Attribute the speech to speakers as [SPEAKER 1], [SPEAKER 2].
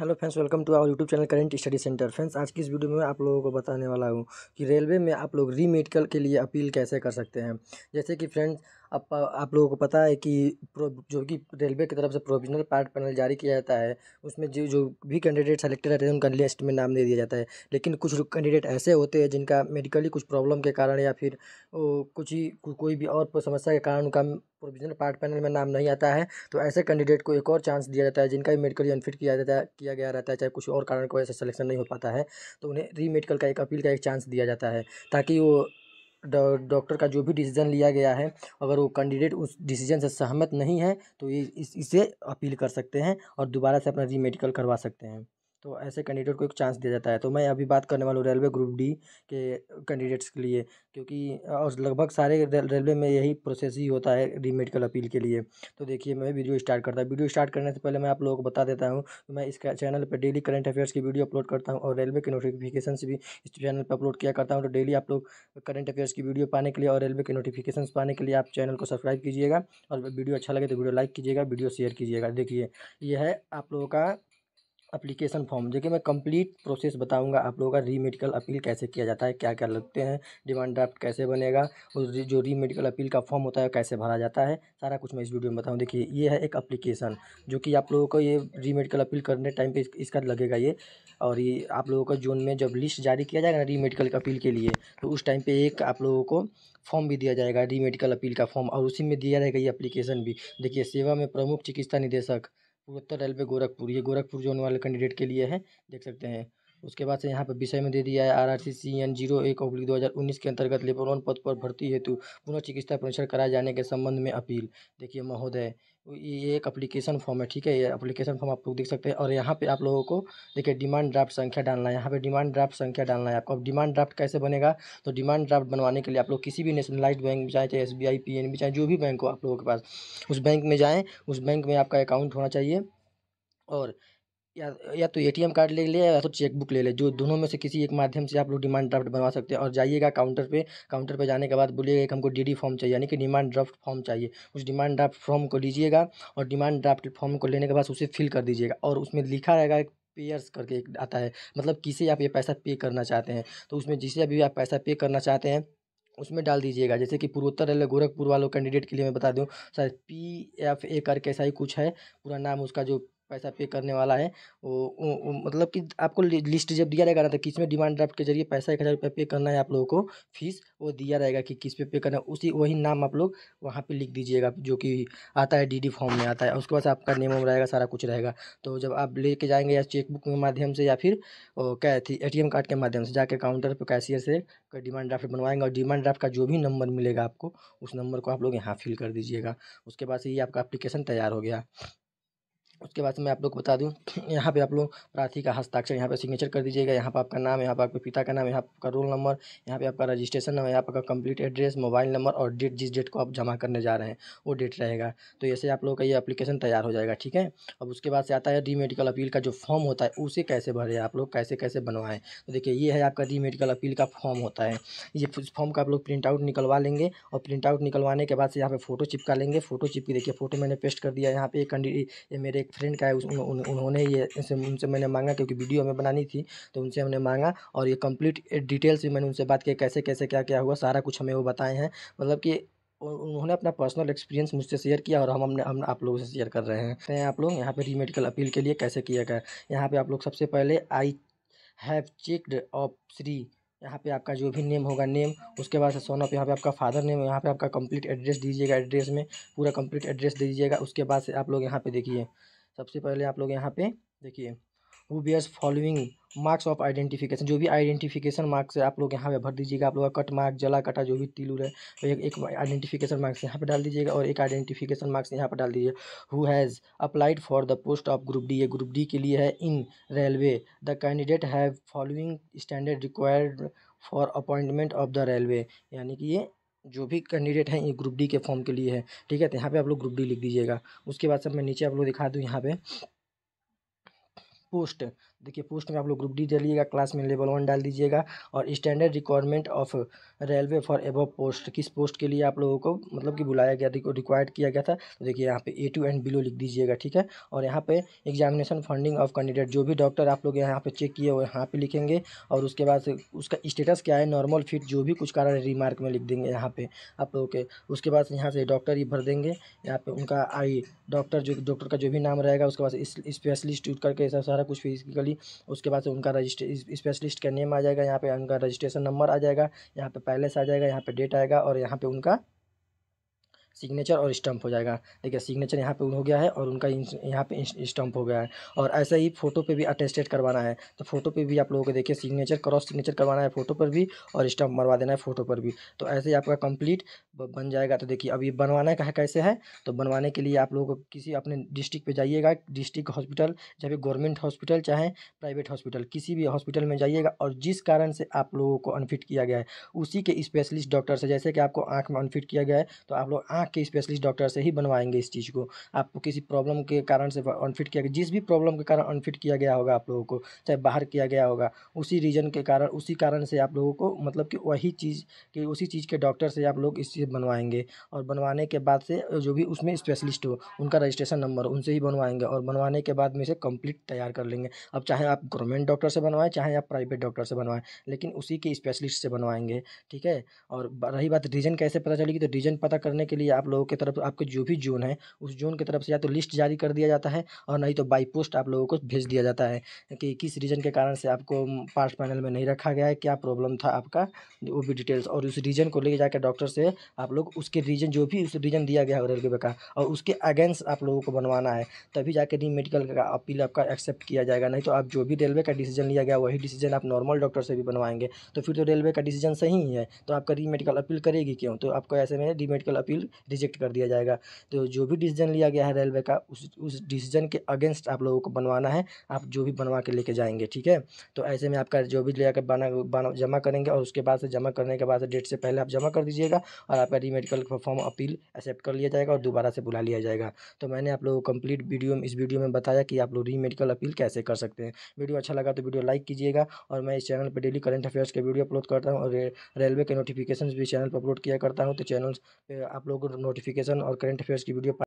[SPEAKER 1] hello friends welcome to our YouTube channel current study centre friends आज की इस video में मैं आप लोगों को बताने वाला हूँ कि रेलवे में आप लोग री मेडिकल के लिए अपील कैसे कर सकते हैं जैसे कि फ्रेंड्स आप आप लोगों को पता है कि जो कि रेलवे की तरफ से प्रोविजनल पार्ट पैनल जारी किया जाता है उसमें जो जो भी कैंडिडेट सेलेक्टेड रहते हैं उनका लिस्ट में नाम दे दिया जाता है लेकिन कुछ कैंडिडेट ऐसे होते हैं जिनका मेडिकली कुछ प्रॉब्लम के कारण या फिर कुछ ही कोई भी और समस्या के कारण उनका प्रोविजनल पार्ट पैनल में नाम नहीं आता है तो ऐसे कैंडिडेट को एक और चांस दिया जाता है जिनका भी मेडिकल अनफिट किया जाता है किया गया रहता है चाहे कुछ और कारण को वजह से सिलेक्शन नहीं हो पाता है तो उन्हें री मेडिकल का एक अपील का एक चांस दिया जाता है ताकि वो डॉक्टर का जो भी डिसीजन लिया गया है अगर वो कैंडिडेट उस डिसीजन से सहमत नहीं है तो ये इस, इसे अपील कर सकते हैं और दोबारा से अपना री मेडिकल करवा सकते हैं तो ऐसे कैंडिडेट को एक चांस दिया जाता है तो मैं अभी बात करने वाला हूँ रेलवे ग्रुप डी के कैंडिडेट्स के लिए क्योंकि और लगभग सारे रेलवे में यही प्रोसेस ही होता है मेडिकल अपील के लिए तो देखिए मैं वीडियो स्टार्ट करता हूँ वीडियो स्टार्ट करने से पहले मैं आप लोगों को बता देता हूँ कि मैं इस चैनल पर डेली करंट अफेयर्स की वीडियो अपलोड करता हूँ और रेलवे के नोटिफिकेशन भी इस चैनल पर अपलोड किया करता हूँ तो डेली आप लोग करंट अफेयर्स की वीडियो पाने के लिए और रेलवे के नोटिफिकेशन पाने के लिए आप चैनल को सब्सक्राइब कीजिएगा और वीडियो अच्छा लगे तो वीडियो लाइक कीजिएगा वीडियो शेयर कीजिएगा देखिए यह है आप लोगों का अप्लीकेशन फॉर्म जो कि मैं कंप्लीट प्रोसेस बताऊंगा आप लोगों का री मेडिकल अपील कैसे किया जाता है क्या क्या लगते हैं डिमांड ड्राफ्ट कैसे बनेगा और जो री मेडिकल अपील का फॉर्म होता है कैसे भरा जाता है सारा कुछ मैं इस वीडियो में बताऊँ देखिए ये है एक अप्लीकेशन जो कि आप लोगों को ये री मेडिकल अपील करने टाइम पर इसका लगेगा ये और ये आप लोगों का जून में जब लिस्ट जारी किया जाएगा ना री मेडिकल अपील के लिए तो उस टाइम पर एक आप लोगों को फॉर्म भी दिया जाएगा री मेडिकल अपील का फॉर्म और उसी में दिया जाएगा ये अप्लीकेशन भी देखिए सेवा में प्रमुख चिकित्सा निदेशक पूर्वोत्तर रेलवे गोरखपुर ये गोरखपुर जोन वाले कैंडिडेट के लिए है देख सकते हैं उसके बाद से यहाँ पर विषय में दे दिया है R R C C N zero एक ऑब्लिक दो हज़ार उन्नीस के अंतर्गत लेबरॉन पद पर भर्ती हेतु पुनः चिकित्सा परीक्षण कराए जाने के संबंध में अपील देखिए महोदय ये एक अप्लीकेशन फॉर्म है ठीक है ये अप्लीकेशन फॉर्म आप लोग देख सकते हैं और यहाँ पे आप लोगों को देखिए डिमांड ड्राफ्ट संख्या डालना है यहाँ पे डिमांड ड्राफ्ट संख्या डालना है आपको अब डिमांड ड्राफ्ट कैसे बनेगा तो डिमांड ड्राफ्ट बनवाने के लिए आप लोग किसी भी नेशनलाइज बैंक में चाहे चाहे S B I P N B चाहे जो भी बैंक हो आप लोगों के पास उस बैंक में जाएँ उस बैंक में आपका अकाउंट होना चाहिए और या या तो एटीएम कार्ड ले ले या तो चेकबुक ले ले जो दोनों में से किसी एक माध्यम से आप लोग डिमांड ड्राफ्ट बनवा सकते हैं और जाइएगा काउंटर पे काउंटर पे जाने के बाद बोलिएगा कि हमको डीडी फॉर्म चाहिए यानी कि डिमांड ड्राफ्ट फॉर्म चाहिए उस डिमांड ड्राफ्ट फॉर्म को लीजिएगा और डिमांड ड्राफ्ट फॉर्म को लेने के बाद उसे फिल कर दीजिएगा और उसमें लिखा रहेगा पेयर्स करके एक आता है मतलब किसे आप ये पैसा पे करना चाहते हैं तो उसमें जिसे अभी आप पैसा पे करना चाहते हैं उसमें डाल दीजिएगा जैसे कि पूर्वोत्तर रेलवे गोरखपुर वालों कैंडिडेट के लिए मैं बता दूँ सर पी एफ ए करके ऐसा ही कुछ है पूरा नाम उसका जो पैसा पे करने वाला है वो मतलब कि आपको लिस्ट जब दिया रहेगा ना तो किस में डिमांड ड्राफ्ट के जरिए पैसा एक हज़ार रुपया पे करना है आप लोगों को फीस वो दिया रहेगा कि किस पे पे करना है उसी वही नाम आप लोग वहाँ पे लिख दीजिएगा जो कि आता है डीडी फॉर्म में आता है उसके बाद आपका नेम रहेगा सारा कुछ रहेगा तो जब आप लेके जाएंगे या चेकबुक के माध्यम से या फिर क्या थी ए कार्ड के माध्यम से जाकर काउंटर पर कैशियर से डिमांड ड्राफ्ट बनवाएंगे और डिमांड ड्राफ्ट का जो भी नंबर मिलेगा आपको उस नंबर को आप लोग यहाँ फिल कर दीजिएगा उसके बाद से ये आपका अप्लीकेशन तैयार हो गया उसके बाद से मैं आप लोग को बता दूं यहाँ पे आप लोग प्रार्थी का हस्ताक्षर यहाँ पे सिग्नेचर कर दीजिएगा यहाँ पे आपका नाम यहाँ पे आपके पिता का नाम यहाँ आपका रोल नंबर यहाँ पे आपका रजिस्ट्रेशन नंबर यहाँ आपका कंप्लीट एड्रेस मोबाइल नंबर और डेट जिस डेट को आप जमा करने जा रहे हैं वो डेट रहेगा तो ऐसे आप लोग का ये अप्लीकेशन तैयार हो जाएगा ठीक है अब उसके बाद से आता है डी मेडिकल अपील का जो फॉर्म होता है उसे कैसे भरे आप लोग कैसे कैसे बनवाएं तो देखिए ये है आपका डी मेडिकल अपील का फॉर्म होता है ये फॉर्म का आप लोग प्रिंट आउट निकलवा लेंगे और प्रिंट आउट निकलवाने के बाद से यहाँ पर फोटो चिपका लेंगे फोटो चिपकी देखिए फोटो मैंने पेस्ट कर दिया यहाँ पे ये मेरे एक फ्रेंड का है उन, उन, उन्होंने ये उनसे मैंने मांगा क्योंकि वीडियो हमें बनानी थी तो उनसे हमने मांगा और ये कंप्लीट डिटेल्स भी मैंने उनसे बात की कैसे कैसे क्या क्या हुआ सारा कुछ हमें वो बताए हैं मतलब कि उन्होंने अपना पर्सनल एक्सपीरियंस मुझसे शेयर किया और हम हमने हम आप लोगों से शेयर कर रहे हैं तो आप लोग यहाँ पे रीमेडिकल अपील के लिए कैसे किया गया यहाँ पे आप लोग सबसे पहले I have checked of Shri यहाँ पे आपका जो भी नेम होगा नेम उसके बाद से सोन ऑफ यहाँ पे आपका फादर नेम यहाँ पे आपका कंप्लीट एड्रेस दीजिएगा एड्रेस में पूरा कंप्लीट एड्रेस दीजिएगा उसके बाद से आप लोग यहाँ पे देखिए सबसे पहले आप लोग यहाँ पे देखिए who bears following marks of identification जो भी आइडेंटिफिकेशन मार्क्स है आप लोग यहाँ पे भर दीजिएगा आप लोग का कट मार्क जला कटा जो भी तिलूर है तो एक एक आइडेंटिफिकेशन मार्क्स यहाँ पे डाल दीजिएगा और एक आइडेंटिफिकेशन मार्क्स यहाँ पे डाल दीजिए who has applied for the post of group D ये ग्रुप डी के लिए है in railway the candidate have following standard required for appointment of the railway यानी कि ये जो भी कैंडिडेट हैं ये ग्रुप डी के फॉर्म के लिए है ठीक है तो यहाँ पे आप लोग ग्रुप डी लिख दीजिएगा उसके बाद सब मैं नीचे आप लोग दिखा दूँ यहाँ पे पोस्ट देखिए पोस्ट में आप लोग ग्रुप डी डालिएगा क्लास में लेवल वन डाल दीजिएगा और standard requirement of railway for above post किस पोस्ट के लिए आप लोगों को मतलब कि बुलाया गया रिक्वायर्ड किया गया था तो देखिए यहाँ पे ए टू एंड बिलो लिख दीजिएगा ठीक है और यहाँ पे एग्जामिनेशन फंडिंग ऑफ कैंडिडेट जो भी डॉक्टर आप लोग यहाँ पे चेक किए हुए यहाँ पे लिखेंगे और उसके बाद उसका स्टेटस क्या है नॉर्मल फिट जो भी कुछ कारण रिमार्क में लिख देंगे यहाँ पे आप लोगों के उसके बाद यहाँ से डॉक्टर ही भर देंगे यहाँ पे उनका आई डॉक्टर जो डॉक्टर का जो भी नाम रहेगा उसके बाद स्पेशलिस्ट करके सब सारा कुछ फिजिकल वाली उसके बाद से उनका रजिस्ट्रे स्पेशलिस्ट का नेम आ जाएगा यहाँ पे उनका रजिस्ट्रेशन नंबर आ जाएगा यहाँ पे पैलेस आ जाएगा यहाँ पे डेट आएगा और यहाँ पे उनका सिग्नेचर और स्टम्प हो जाएगा देखिए सिग्नेचर यहाँ पे हो गया है और उनका यहाँ पे स्टम्प हो गया है और ऐसे ही फोटो पे भी अटेस्टेड करवाना है तो फोटो पे भी आप लोगों को देखिए सिग्नेचर क्रॉस सिग्नेचर करवाना है फोटो पर भी और स्टम्प मरवा देना है फोटो पर भी तो ऐसे ही आपका कंप्लीट बन जाएगा तो देखिए अभी बनवाना का कैसे है तो बनवाने के लिए आप लोग किसी अपने डिस्ट्रिक्ट पर जाइएगा डिस्ट्रिक्ट हॉस्पिटल चाहे गवर्नमेंट हॉस्पिटल चाहे प्राइवेट हॉस्पिटल किसी भी हॉस्पिटल में जाइएगा और जिस कारण से आप लोगों को अनफिट किया गया है उसी के स्पेशलिस्ट डॉक्टर से जैसे कि आपको आँख में अनफिट किया गया है तो आप लोग आँख आँख के स्पेशलिस्ट डॉक्टर से ही बनवाएंगे इस चीज़ को आपको किसी प्रॉब्लम के कारण से अनफिट किया गया जिस भी प्रॉब्लम के कारण अनफिट किया गया होगा आप लोगों को चाहे बाहर किया गया होगा उसी रीजन के कारण उसी कारण से आप लोगों को मतलब कि वही चीज़ के उसी चीज़ के डॉक्टर से आप लोग इस चीज़ बनवाएंगे और बनवाने के बाद से जो भी उसमें स्पेशलिस्ट हो उनका रजिस्ट्रेशन नंबर उनसे ही बनवाएंगे और बनवाने के बाद में इसे कंप्लीट तैयार कर लेंगे अब चाहे आप गवर्नमेंट डॉक्टर से बनवाएं चाहे आप प्राइवेट डॉक्टर से बनवाएं लेकिन उसी के स्पेशलिस्ट से बनवाएंगे ठीक है और रही बात रीजन कैसे पता चलेगी तो रीजन पता करने के लिए आप लोगों की तरफ आपके जो भी जोन है उस जोन की तरफ से या तो लिस्ट जारी कर दिया जाता है और नहीं तो बाई पोस्ट आप लोगों को भेज दिया जाता है कि किस रीज़न के कारण से आपको पार्ट पैनल में नहीं रखा गया है क्या प्रॉब्लम था आपका वो भी डिटेल्स और उस रीजन को लेकर जाकर डॉक्टर से आप लोग उसके रीजन जो भी उस रीजन दिया गया है रेलवे का और उसके अगेंस्ट आप लोगों को बनवाना है तभी जाकर री मेडिकल का अपील आपका एक्सेप्ट किया जाएगा नहीं तो आप जो भी रेलवे का डिसीजन लिया गया वही डिसीजन आप नॉर्मल डॉक्टर से भी बनवाएंगे तो फिर तो रेलवे का डिसीजन सही ही है तो आपका री मेडिकल अपील करेगी क्यों तो आपको ऐसे में री मेडिकल अपील रिजेक्ट कर दिया जाएगा तो जो भी डिसीजन लिया गया है रेलवे का उस उस डिसीजन के अगेंस्ट आप लोगों को बनवाना है आप जो भी बनवा के लेके जाएंगे ठीक है तो ऐसे में आपका जो भी ले बना, बना जमा करेंगे और उसके बाद से जमा करने के बाद डेट से पहले आप जमा कर दीजिएगा और आपका री मेडिकल फॉर्म अपील एक्सेप्ट कर लिया जाएगा और दोबारा से बुला लिया जाएगा तो मैंने आप लोगों को कंप्लीट वीडियो इस वीडियो में बताया कि आप लोग री मेडिकल अपील कैसे कर सकते हैं वीडियो अच्छा लगा तो वीडियो लाइक कीजिएगा और मैं इस चैनल पर डेली करंट अफेयर्स के वीडियो अपलोड करता हूँ और रेलवे के नोटिफिकेशन भी चैनल पर अपलोड किया करता हूँ तो चैनल पर आप लोग आपको नोटिफिकेशन और करंट अफेयर्स की वीडियो